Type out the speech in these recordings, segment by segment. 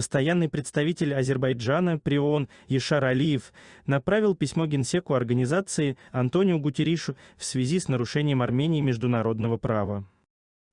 Постоянный представитель Азербайджана при ООН Ешар Алиев направил письмо генсеку организации Антонио Гутеришу в связи с нарушением Армении международного права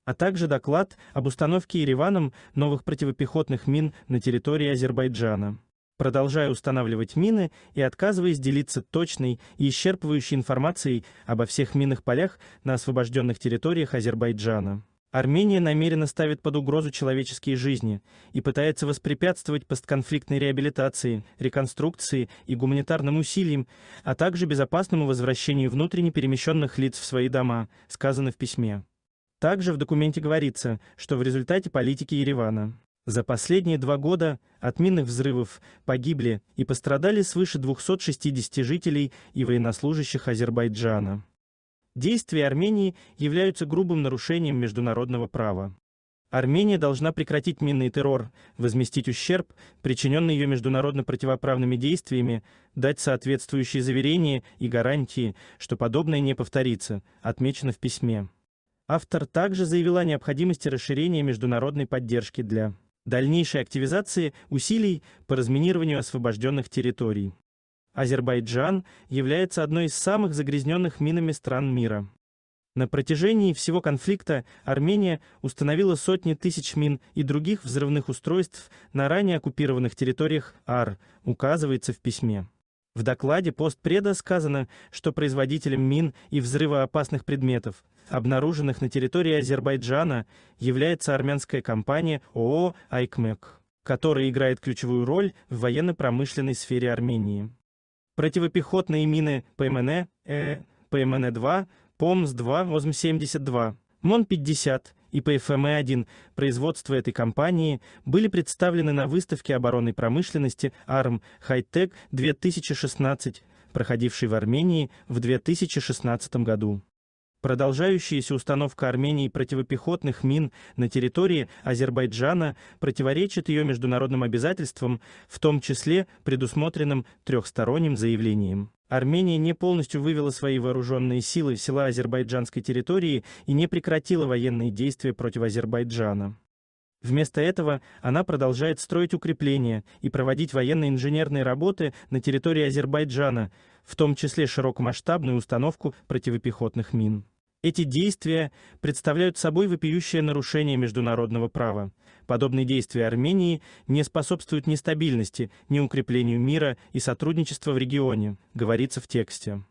а также доклад об установке Ереваном новых противопехотных мин на территории Азербайджана. Продолжая устанавливать мины и отказываясь делиться точной и исчерпывающей информацией обо всех минных полях на освобожденных территориях Азербайджана. Армения намеренно ставит под угрозу человеческие жизни и пытается воспрепятствовать постконфликтной реабилитации, реконструкции и гуманитарным усилиям, а также безопасному возвращению внутренне перемещенных лиц в свои дома, сказано в письме. Также в документе говорится, что в результате политики Еревана за последние два года от минных взрывов погибли и пострадали свыше 260 жителей и военнослужащих Азербайджана. Действия Армении являются грубым нарушением международного права. Армения должна прекратить минный террор, возместить ущерб, причиненный ее международно противоправными действиями, дать соответствующие заверения и гарантии, что подобное не повторится, отмечено в письме. Автор также заявила о необходимости расширения международной поддержки для дальнейшей активизации усилий по разминированию освобожденных территорий. Азербайджан является одной из самых загрязненных минами стран мира. На протяжении всего конфликта Армения установила сотни тысяч мин и других взрывных устройств на ранее оккупированных территориях АР, указывается в письме. В докладе постпреда сказано, что производителем мин и взрывоопасных предметов, обнаруженных на территории Азербайджана, является армянская компания ООО «Айкмек», которая играет ключевую роль в военно-промышленной сфере Армении противопехотные мины ПМН, э, ПМН-2, ПОМС-2, возм 72 МОН-50 и ПФМ-1 производства этой компании были представлены на выставке оборонной промышленности ARM high 2016, проходившей в Армении в 2016 году. Продолжающаяся установка Армении противопехотных мин на территории Азербайджана противоречит ее международным обязательствам, в том числе предусмотренным трехсторонним заявлением. Армения не полностью вывела свои вооруженные силы в села азербайджанской территории и не прекратила военные действия против Азербайджана. Вместо этого она продолжает строить укрепления и проводить военно-инженерные работы на территории Азербайджана, в том числе широкомасштабную установку противопехотных мин. Эти действия представляют собой вопиющее нарушение международного права. Подобные действия Армении не способствуют ни стабильности, ни укреплению мира и сотрудничества в регионе, говорится в тексте.